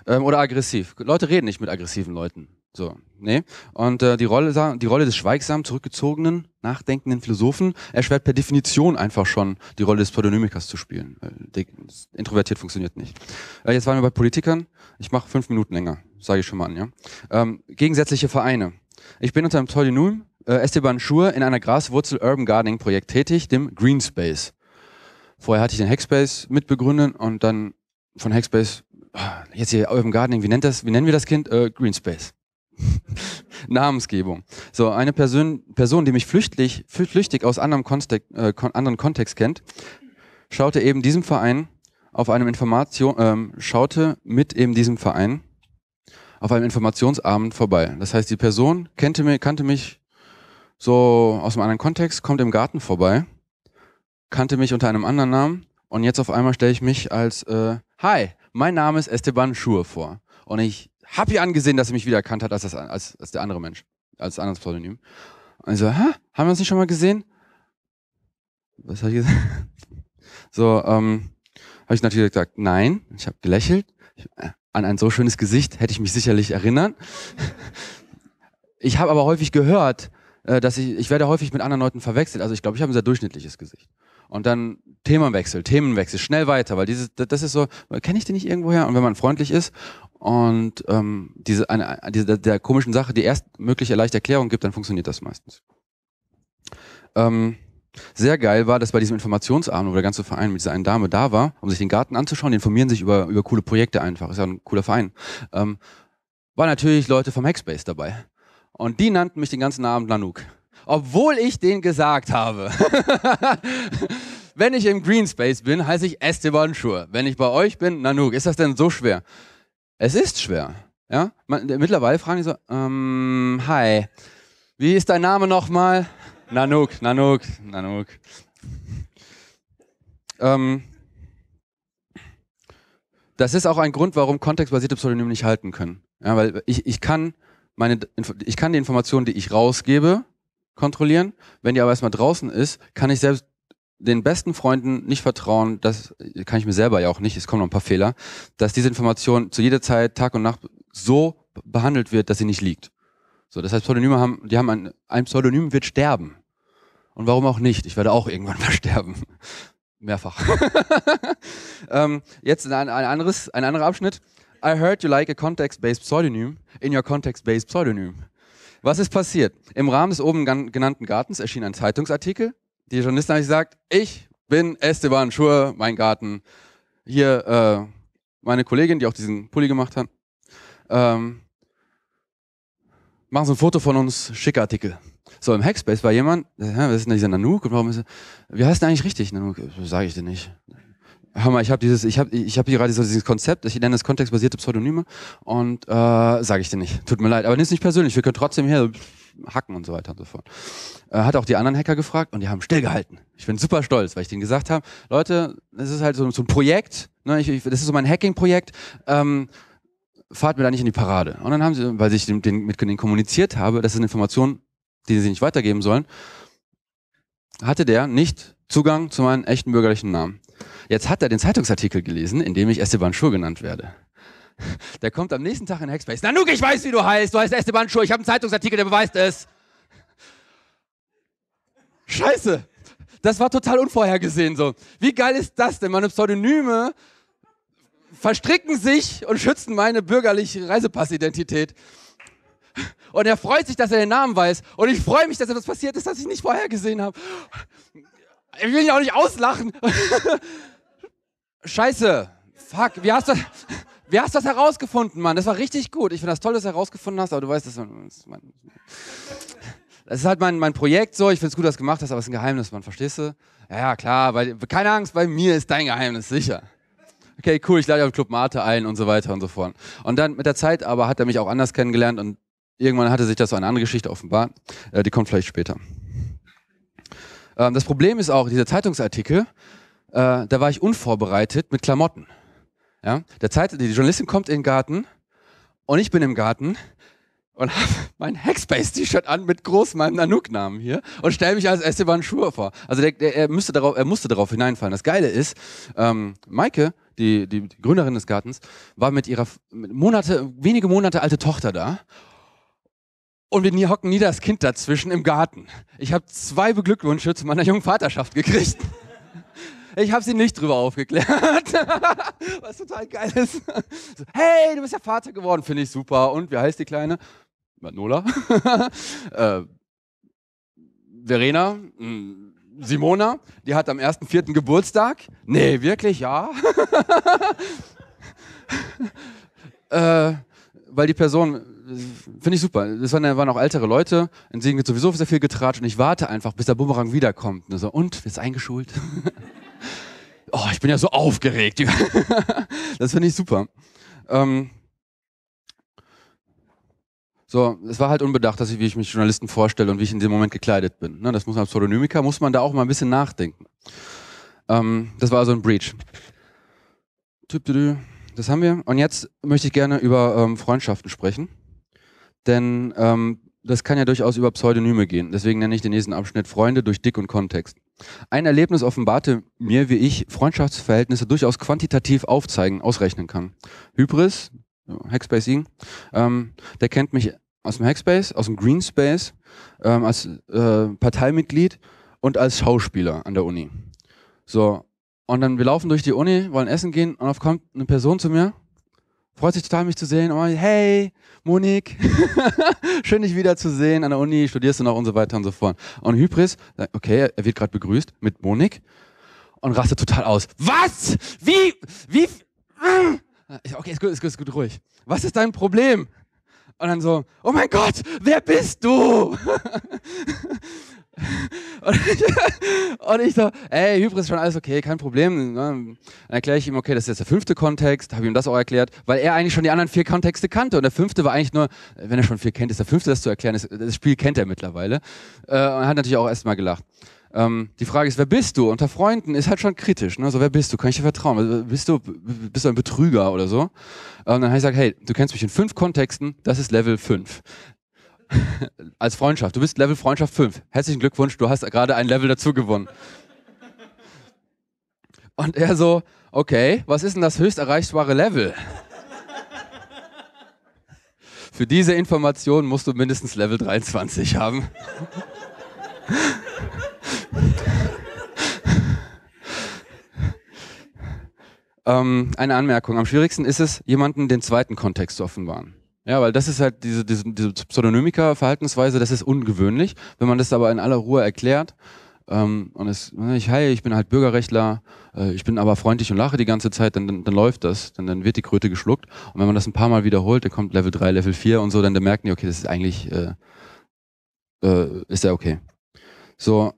Ähm, oder aggressiv. Leute reden nicht mit aggressiven Leuten. So, nee. Und äh, die, Rolle, die Rolle des schweigsamen, zurückgezogenen, nachdenkenden Philosophen erschwert per Definition einfach schon, die Rolle des Pseudonymikers zu spielen. Äh, introvertiert funktioniert nicht. Äh, jetzt waren wir bei Politikern. Ich mache fünf Minuten länger, sage ich schon mal an. Ja? Ähm, gegensätzliche Vereine. Ich bin unter einem Pseudonym äh, Esteban Schur in einer Graswurzel Urban Gardening Projekt tätig, dem Greenspace. Vorher hatte ich den Hackspace mitbegründet und dann von Hackspace jetzt hier Urban Gardening, wie, nennt das, wie nennen wir das Kind? Äh, Space. [laughs] Namensgebung. So, eine Person, Person die mich flüchtig, flüchtig aus anderem Kontext, äh, anderen Kontext kennt, schaute eben diesem Verein auf einem Information, äh, schaute mit eben diesem Verein auf einem Informationsabend vorbei. Das heißt, die Person kannte mich, kannte mich so aus einem anderen Kontext, kommt im Garten vorbei, kannte mich unter einem anderen Namen und jetzt auf einmal stelle ich mich als äh, Hi, mein Name ist Esteban Schur vor. Und ich habe ihr angesehen, dass er mich wiedererkannt hat als, das, als, als der andere Mensch, als anderes Pseudonym. Und ich so, hä? Haben wir uns nicht schon mal gesehen? Was habe ich gesagt? [laughs] So, ähm, habe ich natürlich gesagt, nein. Ich habe gelächelt. Ich, äh, an ein so schönes Gesicht hätte ich mich sicherlich erinnern. Ich habe aber häufig gehört, äh, dass ich, ich werde häufig mit anderen Leuten verwechselt. Also ich glaube, ich habe ein sehr durchschnittliches Gesicht und dann Themenwechsel, Themenwechsel, schnell weiter, weil dieses, das ist so, kenne ich den nicht irgendwoher? Und wenn man freundlich ist und ähm, diese, eine, diese der, der komischen Sache die erst mögliche leichte Erklärung gibt, dann funktioniert das meistens. Ähm, sehr geil war, dass bei diesem Informationsabend, wo der ganze Verein mit dieser einen Dame da war, um sich den Garten anzuschauen, die informieren sich über, über coole Projekte einfach, ist ja ein cooler Verein, ähm, war natürlich Leute vom Hackspace dabei. Und die nannten mich den ganzen Abend Nanook obwohl ich den gesagt habe. [laughs] Wenn ich im Greenspace bin, heiße ich Esteban Schur. Wenn ich bei euch bin, Nanook. Ist das denn so schwer? Es ist schwer. Ja? Mittlerweile fragen die so, ähm, hi, wie ist dein Name nochmal? Nanook, Nanook, Nanook. Ähm, das ist auch ein Grund, warum kontextbasierte Pseudonyme nicht halten können. Ja, weil ich, ich, kann meine, ich kann die Informationen, die ich rausgebe, kontrollieren. Wenn die aber erstmal draußen ist, kann ich selbst den besten Freunden nicht vertrauen, das kann ich mir selber ja auch nicht, es kommen noch ein paar Fehler, dass diese Information zu jeder Zeit, Tag und Nacht so behandelt wird, dass sie nicht liegt. So, das heißt, Pseudonyme haben, die haben ein, ein Pseudonym wird sterben. Und warum auch nicht? Ich werde auch irgendwann [laughs] mal sterben. Mehrfach. [laughs] ähm, jetzt ein, ein, anderes, ein anderer Abschnitt. I heard you like a context-based pseudonym in your context-based pseudonym. Was ist passiert? Im Rahmen des oben genannten Gartens erschien ein Zeitungsartikel. Die Journalistin hat gesagt, ich bin Esteban Schur, mein Garten. Hier äh, meine Kollegin, die auch diesen Pulli gemacht hat. Ähm, machen Sie ein Foto von uns, schicker Artikel. So, im Hackspace war jemand, äh, was ist denn dieser Nanook? Und warum ist er, wie heißt der eigentlich richtig, Nanook? Äh, Sage ich dir nicht hör mal, ich habe dieses, ich habe, ich habe hier gerade so dieses Konzept, ich nenne das kontextbasierte Pseudonyme und äh, sage ich dir nicht. Tut mir leid, aber nimm's nicht persönlich, wir können trotzdem hier hacken und so weiter und so fort. Äh, hat auch die anderen Hacker gefragt und die haben stillgehalten. Ich bin super stolz, weil ich denen gesagt habe, Leute, das ist halt so, so ein Projekt, ne, ich, ich, das ist so mein Hacking-Projekt, ähm, fahrt mir da nicht in die Parade. Und dann haben sie, weil ich den, den, mit denen kommuniziert habe, das sind Informationen, die sie nicht weitergeben sollen, hatte der nicht Zugang zu meinen echten bürgerlichen Namen. Jetzt hat er den Zeitungsartikel gelesen, in dem ich Esteban Schur genannt werde. Der kommt am nächsten Tag in Hackspace. Nanook, ich weiß, wie du heißt. Du heißt Esteban Schur. Ich habe einen Zeitungsartikel, der beweist es. Scheiße. Das war total unvorhergesehen so. Wie geil ist das denn? Meine Pseudonyme verstricken sich und schützen meine bürgerliche Reisepassidentität. Und er freut sich, dass er den Namen weiß. Und ich freue mich, dass etwas passiert ist, das ich nicht vorhergesehen habe. Ich will ihn auch nicht auslachen. [laughs] Scheiße. Fuck, wie hast du, wie hast das herausgefunden, Mann? Das war richtig gut. Ich finde das toll, dass du herausgefunden hast, aber du weißt, das ist, mein, das ist halt mein, mein Projekt so. Ich finde es gut, dass du gemacht hast, aber es ist ein Geheimnis, Mann. Verstehst du? Ja, ja, klar. Bei, keine Angst, bei mir ist dein Geheimnis sicher. Okay, cool, ich lade auf Club Marte ein und so weiter und so fort. Und dann mit der Zeit aber hat er mich auch anders kennengelernt und irgendwann hatte sich das so eine andere Geschichte offenbart. Äh, die kommt vielleicht später. Ähm, das Problem ist auch, dieser Zeitungsartikel, äh, da war ich unvorbereitet mit Klamotten. Ja? Der Zeit, die Journalistin kommt in den Garten und ich bin im Garten und [laughs] habe mein Hackspace-T-Shirt an mit groß meinem Nanook-Namen hier und stelle mich als Esteban Schur vor. Also der, der, er, müsste darauf, er musste darauf hineinfallen. Das Geile ist, ähm, Maike, die, die, die Gründerin des Gartens, war mit ihrer mit Monate, wenige Monate alte Tochter da und wir hocken nie das Kind dazwischen im Garten. Ich habe zwei Beglückwünsche zu meiner jungen Vaterschaft gekriegt. [laughs] Ich habe sie nicht drüber aufgeklärt, [laughs] was total geil ist. hey, du bist ja Vater geworden, finde ich super. Und wie heißt die Kleine? Manola. [laughs] äh, Verena. Hm, Simona, die hat am 1.4. Geburtstag. Nee, wirklich, ja. [laughs] äh, weil die Person finde ich super. Das waren, waren auch ältere Leute. In Segen wird sowieso sehr viel getratscht und ich warte einfach, bis der Bumerang wiederkommt. Und, so, und wird's eingeschult? [laughs] oh, ich bin ja so aufgeregt. [laughs] das finde ich super. Ähm, so, es war halt unbedacht, dass ich, wie ich mich Journalisten vorstelle und wie ich in dem Moment gekleidet bin. Ne, das muss man als Pseudonymiker, muss man da auch mal ein bisschen nachdenken. Ähm, das war also ein Breach. Das haben wir. Und jetzt möchte ich gerne über ähm, Freundschaften sprechen denn ähm, das kann ja durchaus über Pseudonyme gehen. Deswegen nenne ich den nächsten Abschnitt Freunde durch Dick und Kontext. Ein Erlebnis offenbarte mir, wie ich Freundschaftsverhältnisse durchaus quantitativ aufzeigen, ausrechnen kann. Hybris, Hackspace Hackspacing, ähm, der kennt mich aus dem Hackspace, aus dem Greenspace, ähm, als äh, Parteimitglied und als Schauspieler an der Uni. So, und dann wir laufen durch die Uni, wollen essen gehen und auf kommt eine Person zu mir freut sich total, mich zu sehen. Oh, hey, Monique, [laughs] schön dich wiederzusehen an der Uni, studierst du noch und so weiter und so fort. Und Hybris, okay, er wird gerade begrüßt mit Monique und rastet total aus. Was? Wie? Wie? Äh, okay, ist gut, ist gut, ist gut, ruhig. Was ist dein Problem? Und dann so, oh mein Gott, wer bist du? [laughs] Und ich, [laughs] und ich so, ey, Hybris, ist schon alles okay, kein Problem. Ne? Dann erkläre ich ihm, okay, das ist jetzt der fünfte Kontext, habe ihm das auch erklärt, weil er eigentlich schon die anderen vier Kontexte kannte. Und der fünfte war eigentlich nur, wenn er schon vier kennt, ist der fünfte das zu erklären. Das, Spiel kennt er mittlerweile. Äh, und er hat natürlich auch erstmal gelacht. Ähm, die Frage ist, wer bist du? Unter Freunden ist halt schon kritisch. Ne? So, wer bist du? Kann ich dir vertrauen? Also, bist du, bist du ein Betrüger oder so? Und ähm, dann habe ich gesagt, hey, du kennst mich in fünf Kontexten, das ist Level 5. [laughs] als Freundschaft. Du bist Level Freundschaft 5. Herzlichen Glückwunsch, du hast gerade ein Level dazu gewonnen. [laughs] Und er so, okay, was ist denn das höchst erreichbare Level? [laughs] Für diese Information musst du mindestens Level 23 haben. ähm, eine Anmerkung. Am schwierigsten ist es, jemanden den zweiten Kontext zu offenbaren. Ja, weil das ist halt diese, diese, diese Pseudonymika-Verhaltensweise, das ist ungewöhnlich. Wenn man das aber in aller Ruhe erklärt, ähm, und es, ich, hi, ich bin halt Bürgerrechtler, äh, ich bin aber freundlich und lache die ganze Zeit, dann, dann, dann läuft das, dann, dann wird die Kröte geschluckt. Und wenn man das ein paar Mal wiederholt, dann kommt Level 3, Level 4 und so, dann, dann merken die, okay, das ist eigentlich, äh, äh, ist ja okay. So,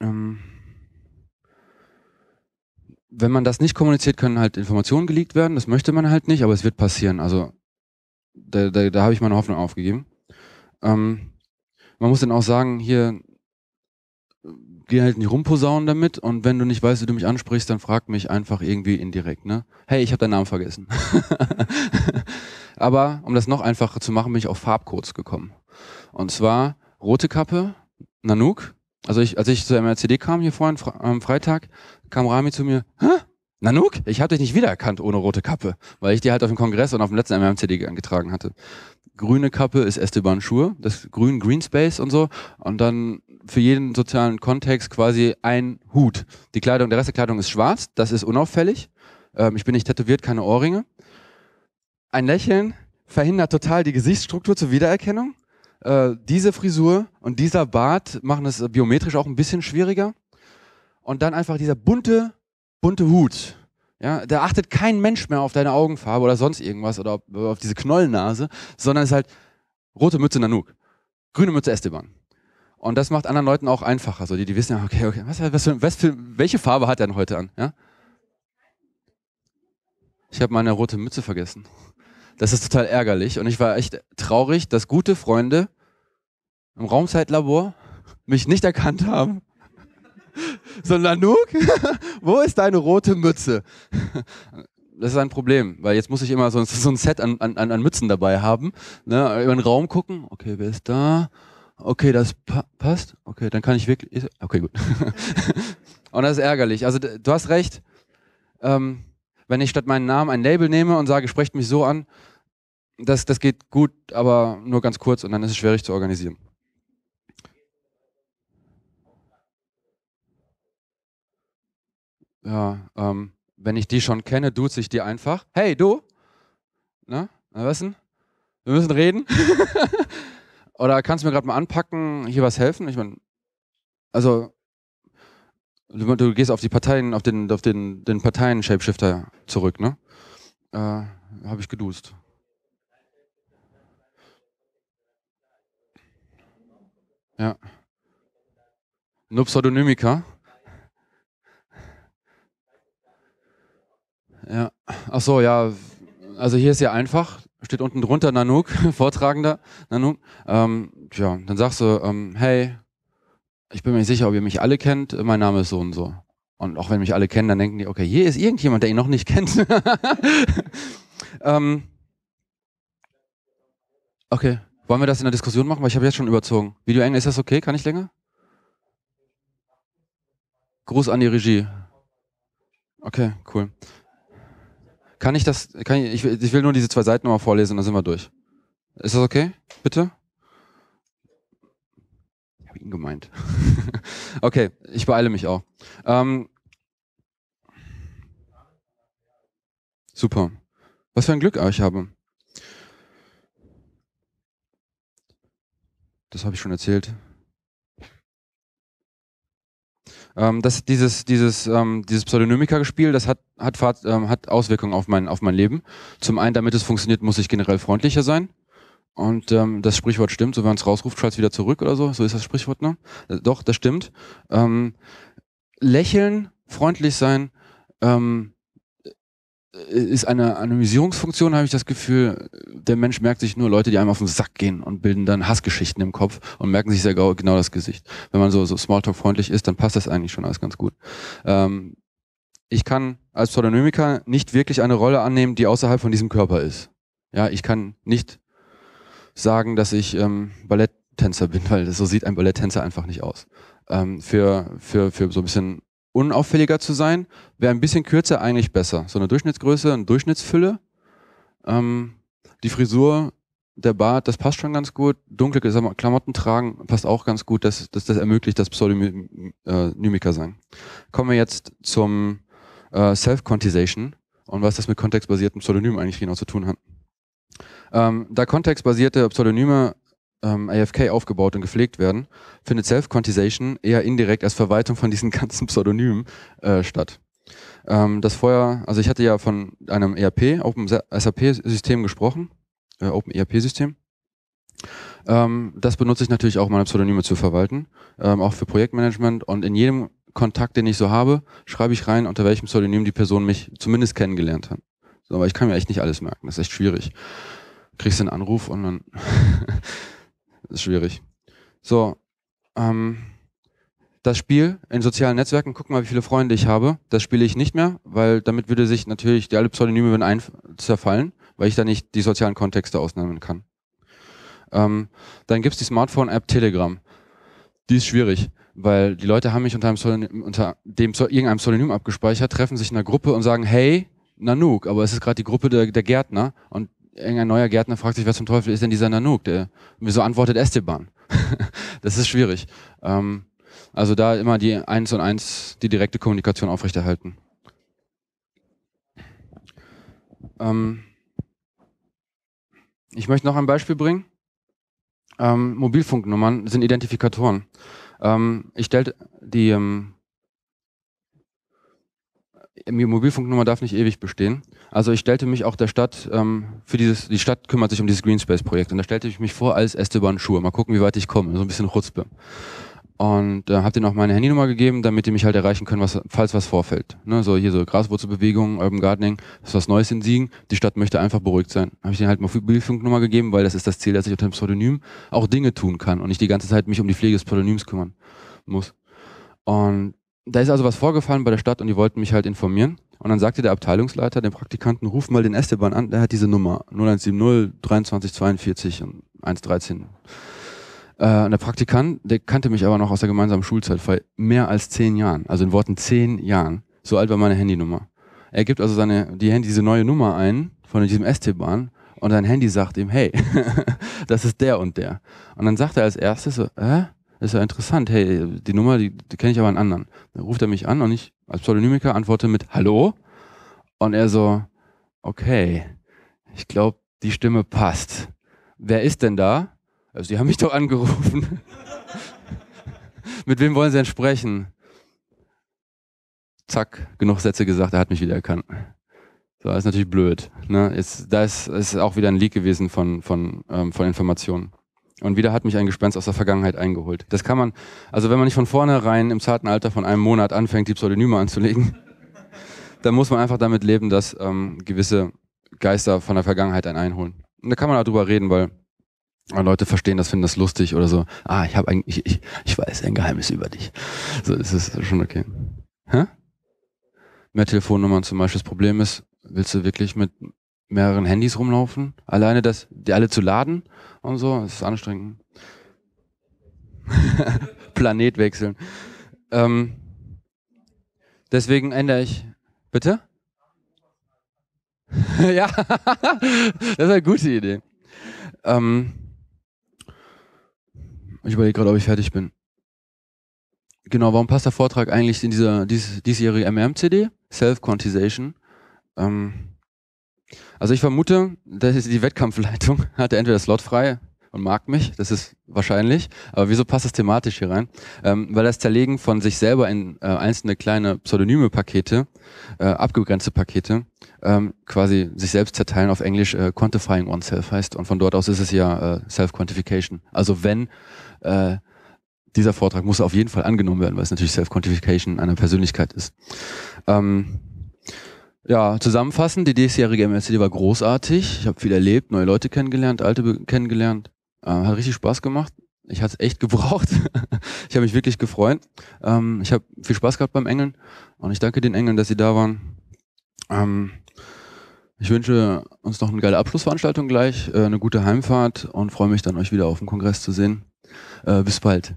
ähm, wenn man das nicht kommuniziert, können halt Informationen geleakt werden, das möchte man halt nicht, aber es wird passieren. Also da, da, da habe ich meine Hoffnung aufgegeben. Ähm, man muss dann auch sagen, hier, geh halt nicht rumposaunen damit und wenn du nicht weißt, wie du mich ansprichst, dann frag mich einfach irgendwie indirekt, ne? Hey, ich habe deinen Namen vergessen. [laughs] Aber um das noch einfacher zu machen, bin ich auf Farbcodes gekommen. Und zwar rote Kappe, Nanook. Also ich, als ich zur MRCD kam hier vorhin, am Freitag, kam Rami zu mir, Hä? Nanook, ich habe dich nicht wiedererkannt ohne rote Kappe, weil ich die halt auf dem Kongress und auf dem letzten MMCD angetragen hatte. Grüne Kappe ist Esteban Schur, das Grün Greenspace und so. Und dann für jeden sozialen Kontext quasi ein Hut. Die Kleidung, der Rest der Kleidung ist schwarz, das ist unauffällig. Ähm, ich bin nicht tätowiert, keine Ohrringe. Ein Lächeln verhindert total die Gesichtsstruktur zur Wiedererkennung. Äh, diese Frisur und dieser Bart machen es biometrisch auch ein bisschen schwieriger. Und dann einfach dieser bunte bunte Hut. Ja, da achtet kein Mensch mehr auf deine Augenfarbe oder sonst irgendwas oder auf diese Knollennase, sondern es ist halt rote Mütze Nanook, grüne Mütze Esteban. Und das macht anderen Leuten auch einfacher. So, die, die wissen ja, okay, okay, was, was, was für, welche Farbe hat er denn heute an? Ja? Ich habe meine rote Mütze vergessen. Das ist total ärgerlich und ich war echt traurig, dass gute Freunde im Raumzeitlabor mich nicht erkannt haben so, Nanook, [laughs] wo ist deine rote Mütze? das ist ein Problem, weil jetzt muss ich immer so, so ein Set an, an, an Mützen dabei haben, ne? über den Raum gucken, okay, wer ist da? Okay, das pa passt, okay, dann kann ich wirklich, okay, gut. [laughs] und das ist ärgerlich. Also du hast recht, ähm, wenn ich statt meinen Namen ein Label nehme und sage, sprecht mich so an, das, das geht gut, aber nur ganz kurz und dann ist es schwierig zu organisieren. ja, ähm, wenn ich die schon kenne, duze ich die einfach. Hey, du? Na, na was denn? Wir müssen reden. [laughs] Oder kannst du mir gerade mal anpacken, hier was helfen? Ich meine, also du, du, gehst auf die Parteien, auf den, auf den, den Parteien-Shapeshifter zurück, ne? Äh, Habe ich geduzt. Ja. Nupsodonymika. Ja. Ach so, ja. Also hier ist ja einfach. Steht unten drunter Nanook, [laughs] Vortragender Nanook. Ähm, tja, dann sagst du, ähm, hey, ich bin mir nicht sicher, ob ihr mich alle kennt. Äh, mein Name ist so und so. Und auch wenn mich alle kennen, dann denken die, okay, hier ist irgendjemand, der ihn noch nicht kennt. [laughs] ähm, okay, wollen wir das in der Diskussion machen? Weil ich habe jetzt schon überzogen. Video Ende, ist das okay? Kann ich länger? Gruß an die Regie. Okay, cool. Kann ich das, kann ich, ich, ich will nur diese zwei Seiten nochmal vorlesen dann sind wir durch. Ist das okay? Bitte? Ich habe ihn gemeint. [laughs] okay, ich beeile mich auch. Ähm, super. Was für ein Glück ah, ich habe. Das habe ich schon erzählt ähm, das, dieses, dieses, ähm, dieses Pseudonymika-Gespiel, das hat, hat, Fahrt, ähm, hat Auswirkungen auf mein, auf mein Leben. Zum einen, damit es funktioniert, muss ich generell freundlicher sein. Und ähm, das Sprichwort stimmt, so wenn es rausruft, schreibt es wieder zurück oder so. So ist das Sprichwort, ne? Äh, doch, das stimmt. Ähm, lächeln, freundlich sein, ähm, ist eine Anonymisierungsfunktion, habe ich das Gefühl, der Mensch merkt sich nur Leute, die einem auf den Sack gehen und bilden dann Hassgeschichten im Kopf und merken sich sehr genau das Gesicht. Wenn man so, so Smalltalk-freundlich ist, dann passt das eigentlich schon alles ganz gut. Ähm, ich kann als Pseudonymiker nicht wirklich eine Rolle annehmen, die außerhalb von diesem Körper ist. Ja, ich kann nicht sagen, dass ich ähm, Balletttänzer bin, [laughs] weil so sieht ein Balletttänzer einfach nicht aus. Ähm, für, für, für so ein bisschen unauffälliger zu sein, wäre ein bisschen kürzer eigentlich besser. So eine Durchschnittsgröße, eine Durchschnittsfülle. Ähm, die Frisur, der Bart, das passt schon ganz gut. Dunkle Klamotten tragen passt auch ganz gut. Das, das, das ermöglicht das Pseudonymiker sein. Kommen wir jetzt zum äh, self quantization und was das mit kontextbasierten Pseudonymen eigentlich genau zu tun hat. Ähm, da kontextbasierte Pseudonyme ähm, AFK aufgebaut und gepflegt werden, findet Self-Quantization eher indirekt als Verwaltung von diesen [laughs] ganzen Pseudonymen äh, statt. Ähm, das vorher, also ich hatte ja von einem ERP, Open SAP-System gesprochen, äh, Open ERP-System. Ähm, das benutze ich natürlich auch, meine Pseudonyme zu verwalten, ähm, auch für Projektmanagement und in jedem Kontakt, den ich so habe, schreibe ich rein, unter welchem Pseudonym die Person mich zumindest kennengelernt hat. So, aber ich kann mir echt nicht alles merken, das ist echt schwierig. Kriegst du einen Anruf und dann [laughs] ist schwierig. So, ähm, das Spiel in sozialen Netzwerken, guck mal, wie viele Freunde ich habe. Das spiele ich nicht mehr, weil damit würde sich natürlich die alle Pseudonyme ein zerfallen, weil ich da nicht die sozialen Kontexte ausnehmen kann. Ähm, dann es die Smartphone-App Telegram. Die ist schwierig, weil die Leute haben mich unter, einem Pseudonym, unter dem irgendeinem Pseudonym abgespeichert, treffen sich in einer Gruppe und sagen, hey, Nanook, aber es ist gerade die Gruppe der, der Gärtner und irgendein neuer Gärtner fragt sich, was zum Teufel ist denn dieser Nanook? Der, wieso antwortet Esteban? [laughs] das ist schwierig. Ähm, also da immer die eins und eins, die direkte Kommunikation aufrechterhalten. Ähm, ich möchte noch ein Beispiel bringen. Ähm, Mobilfunknummern sind Identifikatoren. Ähm, ich stelle die ähm, Mobilfunknummer darf nicht ewig bestehen. Also ich stellte mich auch der Stadt, ähm, für dieses, die Stadt kümmert sich um dieses Greenspace-Projekt und da stellte ich mich vor als Esteban Schuhe. Mal gucken, wie weit ich komme. So ein bisschen Chutzpe. Und äh, habe denen auch meine Handynummer gegeben, damit die mich halt erreichen können, was, falls was vorfällt. Ne, so hier so Graswurzelbewegung, Urban Gardening, das ist was Neues in Siegen. Die Stadt möchte einfach beruhigt sein. Habe ich denen halt mal Mobilfunknummer gegeben, weil das ist das Ziel, dass ich unter dem Pseudonym auch Dinge tun kann und nicht die ganze Zeit mich um die Pflege des Pseudonyms kümmern muss. Und da ist also was vorgefallen bei der Stadt und die wollten mich halt informieren. Und dann sagte der Abteilungsleiter dem Praktikanten, ruf mal den Esteban an, der hat diese Nummer 0170 23 42 und 113. Äh, und der Praktikant, der kannte mich aber noch aus der gemeinsamen Schulzeit vor mehr als zehn Jahren, also in Worten zehn Jahren. So alt war meine Handynummer. Er gibt also seine, die Handy, diese neue Nummer ein von diesem Esteban und sein Handy sagt ihm, hey, [laughs] das ist der und der. Und dann sagt er als erstes, so, hä? ist ja interessant, hey, die Nummer, die, die kenne ich aber einen anderen. Dann ruft er mich an und ich als Pseudonymiker, antworte mit Hallo. Und er so, okay, ich glaube, die Stimme passt. Wer ist denn da? Also, die haben mich [laughs] doch angerufen. mit wem wollen sie denn sprechen? Zack, genug Sätze gesagt, er hat mich wieder erkannt. So, das ist natürlich blöd. Ne? da ist, ist auch wieder ein Leak gewesen von, von, ähm, von Informationen. Und wieder hat mich ein Gespenst aus der Vergangenheit eingeholt. Das kann man, also wenn man nicht von vornherein im zarten Alter von einem Monat anfängt, die Pseudonyme anzulegen, [laughs] dann muss man einfach damit leben, dass ähm, gewisse Geister von der Vergangenheit einen einholen. Und da kann man auch drüber reden, weil äh, Leute verstehen das, finden das lustig oder so. Ah, ich habe eigentlich, ich, ich weiß ein Geheimnis über dich. So ist es schon okay. Hä? Mehr Telefonnummern zum Beispiel. Das Problem ist, willst du wirklich mit mehreren Handys rumlaufen. Alleine das, die alle zu laden und so, ist anstrengend. [laughs] Planet wechseln. Ähm, deswegen ändere ich. Bitte? [laughs] ja, [laughs] das ist eine gute Idee. Ähm, ich überlege gerade, ob ich fertig bin. Genau, warum passt der Vortrag eigentlich in dieser dies, diesjährige MM-CD? Self-Quantization. Ähm, also ich vermute, dass die Wettkampfleitung [laughs] hatte entweder Slot frei und mag mich, das ist wahrscheinlich, aber wieso passt das thematisch hier rein? Ähm, weil das Zerlegen von sich selber in äh, einzelne kleine pseudonyme Pakete, äh, abgegrenzte Pakete, ähm, quasi sich selbst zerteilen auf Englisch äh, quantifying oneself heißt und von dort aus ist es ja äh, self-quantification. Also wenn äh, dieser Vortrag muss auf jeden Fall angenommen werden, weil es natürlich Self-Quantification einer Persönlichkeit ist. Ähm, ja, zusammenfassend, die diesjährige MSCD war großartig. Ich habe viel erlebt, neue Leute kennengelernt, alte kennengelernt. Ähm, hat richtig Spaß gemacht. Ich hatte es echt [laughs] gebraucht. ich habe mich wirklich gefreut. Ähm, ich habe viel Spaß gehabt beim Engeln und ich danke den Engeln, dass sie da waren. Ähm, ich wünsche uns noch eine geile Abschlussveranstaltung gleich, äh, eine gute Heimfahrt und freue mich dann, euch wieder auf dem Kongress zu sehen. Äh, bis bald.